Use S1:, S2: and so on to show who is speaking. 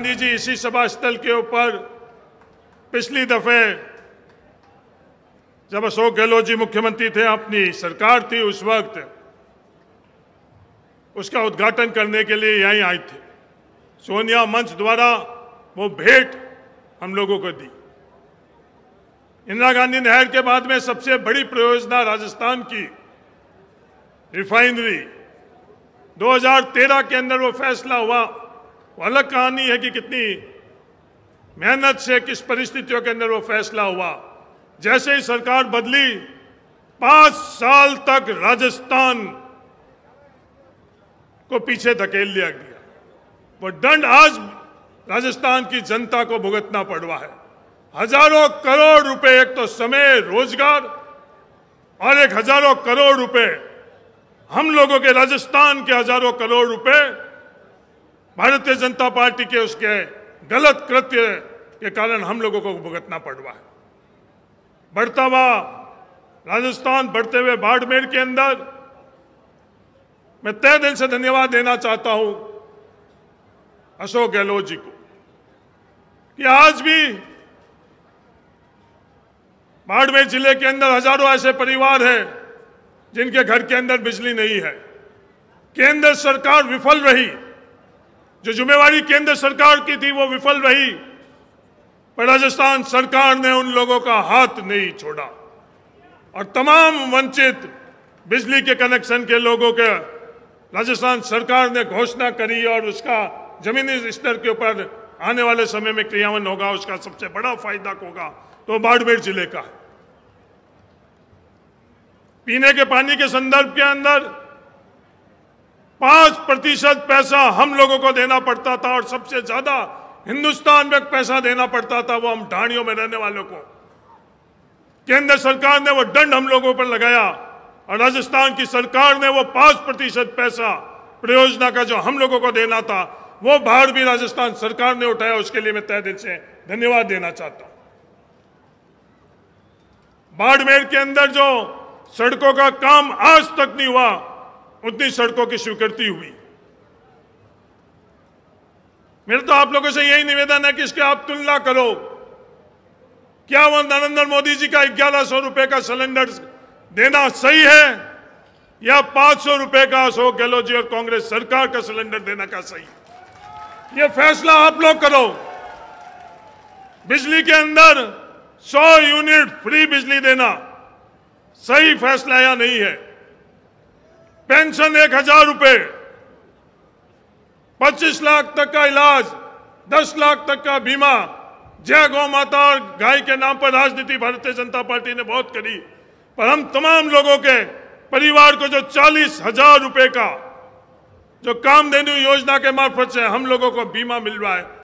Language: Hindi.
S1: गांधी जी इसी सभा स्थल के ऊपर पिछली दफे जब अशोक गहलोत जी मुख्यमंत्री थे अपनी सरकार थी उस वक्त उसका उद्घाटन करने के लिए यहीं आई थी सोनिया मंच द्वारा वो भेंट हम लोगों को दी इंदिरा गांधी नहर के बाद में सबसे बड़ी परियोजना राजस्थान की रिफाइनरी 2013 के अंदर वो फैसला हुआ वो अलग कहानी है कि कितनी मेहनत से किस परिस्थितियों के अंदर वो फैसला हुआ जैसे ही सरकार बदली पांच साल तक राजस्थान को पीछे धकेल लिया गया वो दंड आज राजस्थान की जनता को भुगतना पड़वा है हजारों करोड़ रुपए एक तो समय रोजगार और एक हजारों करोड़ रुपए हम लोगों के राजस्थान के हजारों करोड़ रुपए भारतीय जनता पार्टी के उसके गलत कृत्य के कारण हम लोगों को भुगतना पड़ रहा है बढ़ता हुआ राजस्थान बढ़ते हुए बाड़मेर के अंदर मैं तय दिल से धन्यवाद देना चाहता हूं अशोक गहलोत जी को कि आज भी बाड़मेर जिले के अंदर हजारों ऐसे परिवार हैं जिनके घर के अंदर बिजली नहीं है केंद्र सरकार विफल रही जो जिम्मेवारी केंद्र सरकार की थी वो विफल रही पर राजस्थान सरकार ने उन लोगों का हाथ नहीं छोड़ा और तमाम वंचित बिजली के कनेक्शन के लोगों के राजस्थान सरकार ने घोषणा करी और उसका जमीनी स्तर के ऊपर आने वाले समय में क्रियान्वयन होगा उसका सबसे बड़ा फायदा होगा तो बाड़मेर जिले का है पीने के पानी के संदर्भ के अंदर पांच प्रतिशत पैसा हम लोगों को देना पड़ता था और सबसे ज्यादा हिंदुस्तान में पैसा देना पड़ता था वो हम ढाणियों में रहने वालों को केंद्र सरकार ने वो दंड हम लोगों पर लगाया और राजस्थान की सरकार ने वो पांच प्रतिशत पैसा परियोजना का जो हम लोगों को देना था वो भार भी राजस्थान सरकार ने उठाया उसके लिए मैं तय दिल से धन्यवाद देना चाहता हूं बाड़मेर के अंदर जो सड़कों का काम आज तक नहीं हुआ उतनी सड़कों की स्वीकृति हुई मेरा तो आप लोगों से यही निवेदन है कि इसके आप तुलना करो क्या वो नरेंद्र मोदी जी का ग्यारह सौ रुपए का सिलेंडर देना सही है या पांच सौ रुपए का अशोक गहलोत जी और कांग्रेस सरकार का सिलेंडर देना का सही ये फैसला आप लोग करो बिजली के अंदर सौ यूनिट फ्री बिजली देना सही फैसला या नहीं है पेंशन एक हजार रुपए पच्चीस लाख तक का इलाज दस लाख तक का बीमा जय गौ माता और गाय के नाम पर राजनीति भारतीय जनता पार्टी ने बहुत करी पर हम तमाम लोगों के परिवार को जो चालीस हजार रुपए का जो काम देने योजना के मार्फत से हम लोगों को बीमा मिल रहा है